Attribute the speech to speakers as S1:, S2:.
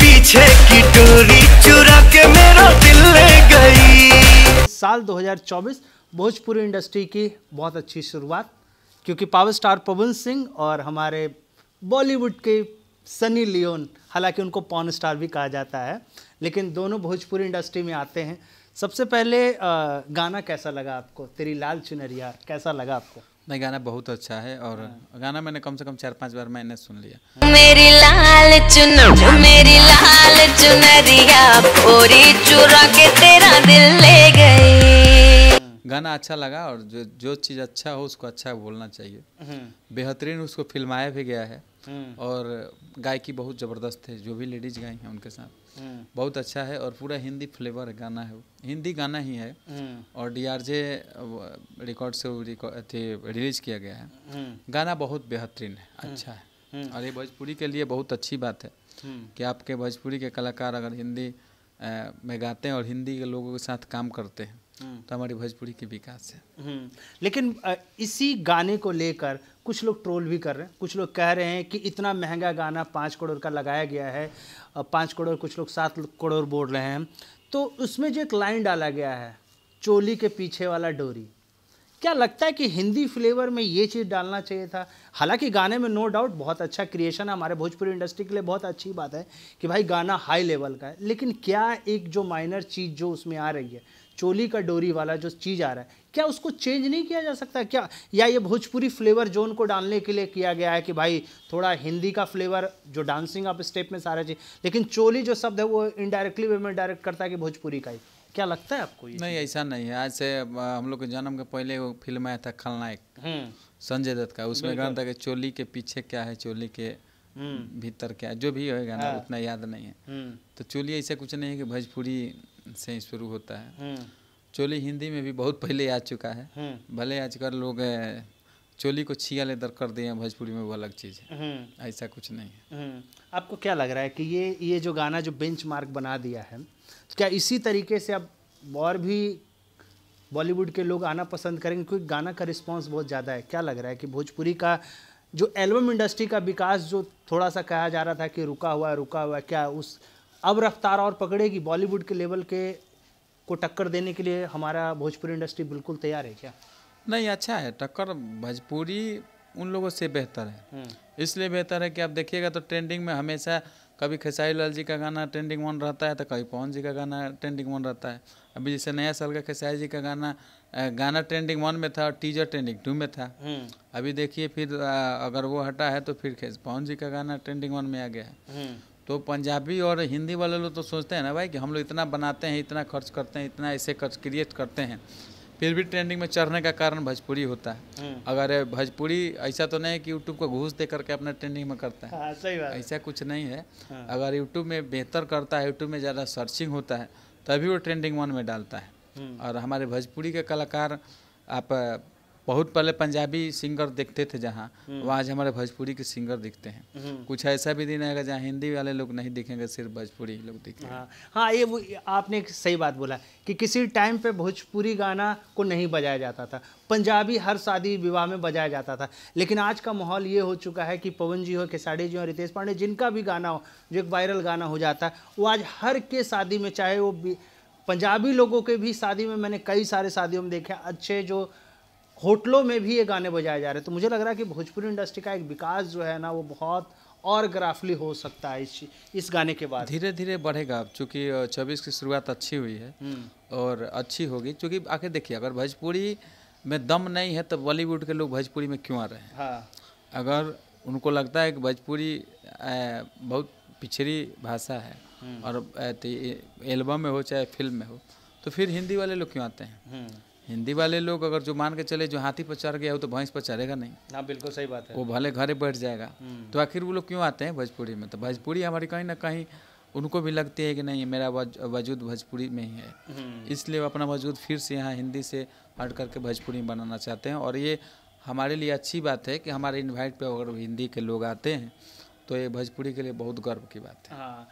S1: पीछे की टोरी चुरा के मेरा दिल ले गई साल 2024 भोजपुरी इंडस्ट्री की बहुत अच्छी शुरुआत क्योंकि पावर स्टार पवन सिंह और हमारे बॉलीवुड के सनी लियोन हालांकि उनको पॉन स्टार भी कहा जाता है लेकिन दोनों भोजपुरी इंडस्ट्री में आते हैं सबसे पहले गाना कैसा लगा आपको तेरी लाल चुनरिया कैसा लगा
S2: आपको नहीं गाना बहुत अच्छा है और हाँ। गाना मैंने कम से कम चार पांच बार मैंने सुन
S1: लिया मेरी लाल चुन मेरी लाल चुनरिया पूरी चुरा के तेरा दिल ले गई
S2: हाँ। गाना अच्छा लगा और जो जो चीज़ अच्छा हो उसको अच्छा बोलना चाहिए हाँ। बेहतरीन उसको फिल्माया भी गया है हम्म। और गायकी बहुत ज़बरदस्त है जो भी लेडीज गाई हैं उनके साथ हम्म। बहुत अच्छा है और पूरा हिंदी फ्लेवर गाना है हिंदी गाना ही है हम्म। और डी आर जे रिकॉर्ड से रिलीज किया गया है गाना बहुत बेहतरीन है अच्छा है और ये भोजपुरी के लिए बहुत अच्छी बात है कि आपके भोजपुरी के कलाकार अगर हिंदी में गाते हैं और हिंदी के लोगों के साथ काम करते हैं हम्म। तो हमारी भोजपुरी की विकास है हम्म। लेकिन
S1: इसी गाने को लेकर कुछ लोग ट्रोल भी कर रहे हैं कुछ लोग कह रहे हैं कि इतना महंगा गाना पाँच करोड़ का लगाया गया है पाँच करोड़ कुछ लोग सात करोड़ बोल रहे हैं तो उसमें जो एक लाइन डाला गया है चोली के पीछे वाला डोरी क्या लगता है कि हिंदी फ्लेवर में ये चीज़ डालना चाहिए था हालांकि गाने में नो डाउट बहुत अच्छा क्रिएशन है हमारे भोजपुरी इंडस्ट्री के लिए बहुत अच्छी बात है कि भाई गाना हाई लेवल का है लेकिन क्या एक जो माइनर चीज़ जो उसमें आ रही है चोली का डोरी वाला जो चीज़ आ रहा है क्या उसको चेंज नहीं किया जा सकता क्या या ये भोजपुरी फ्लेवर जोन को डालने के लिए किया गया है कि भाई थोड़ा हिंदी का फ्लेवर जो डांसिंग आप स्टेप में सारा चीज़ लेकिन चोली जो शब्द है वो इनडायरेक्टली वे में डायरेक्ट करता है कि भोजपुरी का ही
S2: क्या लगता है आपको ये नहीं ऐसा नहीं है आज से हम लोग के जन्म के पहले वो फिल्म आया था खलनायक हम्म। संजय दत्त का उसमें गाना था कि चोली के पीछे क्या है चोली के हम्म। भीतर क्या जो भी होगा ना हाँ। उतना याद नहीं है हम्म। तो चोली ऐसा कुछ नहीं है कि भोजपुरी से शुरू होता है हम्म। चोली हिंदी में भी बहुत पहले आ चुका है हम्म। भले आजकल लोग चोली को छिया लेदर कर दिए भोजपुरी में वो अलग चीज़ है हम्म। ऐसा कुछ नहीं है
S1: आपको क्या लग रहा है कि ये ये जो गाना जो बेंच बना दिया है तो क्या इसी तरीके से अब और भी बॉलीवुड के लोग आना पसंद करेंगे क्योंकि गाना का रिस्पांस बहुत ज़्यादा है क्या लग रहा है कि भोजपुरी का जो एल्बम इंडस्ट्री का विकास जो थोड़ा सा कहा जा रहा था कि रुका हुआ है रुका हुआ है क्या उस अब रफ्तार और पकड़ेगी बॉलीवुड के लेवल के को टक्कर देने के लिए हमारा भोजपुरी इंडस्ट्री बिल्कुल तैयार है क्या
S2: नहीं अच्छा है टक्कर भोजपुरी उन लोगों से बेहतर है हम्म। इसलिए बेहतर है कि आप देखिएगा तो ट्रेंडिंग में हमेशा कभी खेसारी लाल जी का गाना ट्रेंडिंग वन रहता है तो कभी पवन जी का गाना ट्रेंडिंग वन रहता है अभी जैसे नया साल का खेसारी जी का गाना गाना ट्रेंडिंग वन में था और टीजर ट्रेंडिंग टू में था हम्म। अभी देखिए फिर अगर वो हटा है तो फिर पवन जी का गाना ट्रेंडिंग वन में आ गया है हम्म। तो पंजाबी और हिंदी वाले लोग तो सोचते हैं ना भाई कि हम लोग इतना बनाते हैं इतना खर्च करते हैं इतना ऐसे खर्च क्रिएट करते हैं फिर भी ट्रेंडिंग में चढ़ने का कारण भोजपुरी होता है हम्म। अगर भोजपुरी ऐसा तो नहीं है कि यूट्यूब को घूस दे करके अपना ट्रेंडिंग में करता है हाँ, सही बात ऐसा कुछ नहीं है हाँ। अगर यूट्यूब में बेहतर करता है यूट्यूब में ज़्यादा सर्चिंग होता है तभी वो ट्रेंडिंग वन में डालता है हम्म। और हमारे भोजपुरी के कलाकार आप बहुत पहले पंजाबी सिंगर देखते थे जहाँ हम्म। वहाँ आज हमारे भोजपुरी के सिंगर दिखते हैं हम्म। कुछ ऐसा भी दिन आएगा जहाँ हिंदी वाले लोग नहीं दिखेंगे सिर्फ भोजपुरी लोग दिखेंगे हाँ हाँ ये वो आपने एक सही बात
S1: बोला कि किसी टाइम पे भोजपुरी गाना को नहीं बजाया जाता था पंजाबी हर शादी विवाह में बजाया जाता था लेकिन आज का माहौल ये हो चुका है कि पवन जी हो खेसाड़ी जी हो रितेश पांडे जिनका भी गाना हो जो एक वायरल गाना हो जाता है वो आज हर के शादी में चाहे वो पंजाबी लोगों के भी शादी में मैंने कई सारे शादियों में देखे अच्छे जो होटलों में भी ये गाने बजाए जा रहे हैं तो मुझे लग रहा है कि भोजपुरी इंडस्ट्री का एक विकास जो है ना वो बहुत और ग्राफली हो सकता है इस
S2: इस गाने के बाद धीरे धीरे बढ़ेगा चूँकि चौबीस की शुरुआत अच्छी हुई है हम्म। और अच्छी होगी चूँकि आखिर देखिए अगर भोजपुरी में दम नहीं है तो बॉलीवुड के लोग भोजपुरी में क्यों आ रहे हैं हाँ। अगर उनको लगता है कि भोजपुरी बहुत पिछड़ी भाषा है हम्म। और तो एल्बम में हो चाहे फिल्म में हो तो फिर हिंदी वाले लोग क्यों आते हैं हम्म। हिंदी वाले लोग अगर जो मान के चले जो हाथी पर चढ़ गया हो तो भैंस पर चढ़ेगा नहीं हाँ बिल्कुल सही बात है वो भले घरे बैठ जाएगा हम्म। तो आखिर वो लोग क्यों आते हैं भोजपुरी में तो भोजपुरी हमारी कहीं ना कहीं उनको भी लगती है कि नहीं मेरा वजूद भोजपुरी में ही है हम्म। इसलिए वो अपना वजूद फिर से यहाँ हिंदी से हट करके भोजपुरी में बनाना चाहते हैं और ये हमारे लिए अच्छी बात है कि हमारे इन्वाइट पर अगर हिंदी के लोग आते हैं तो ये भोजपुरी के लिए बहुत गर्व की बात है हाँ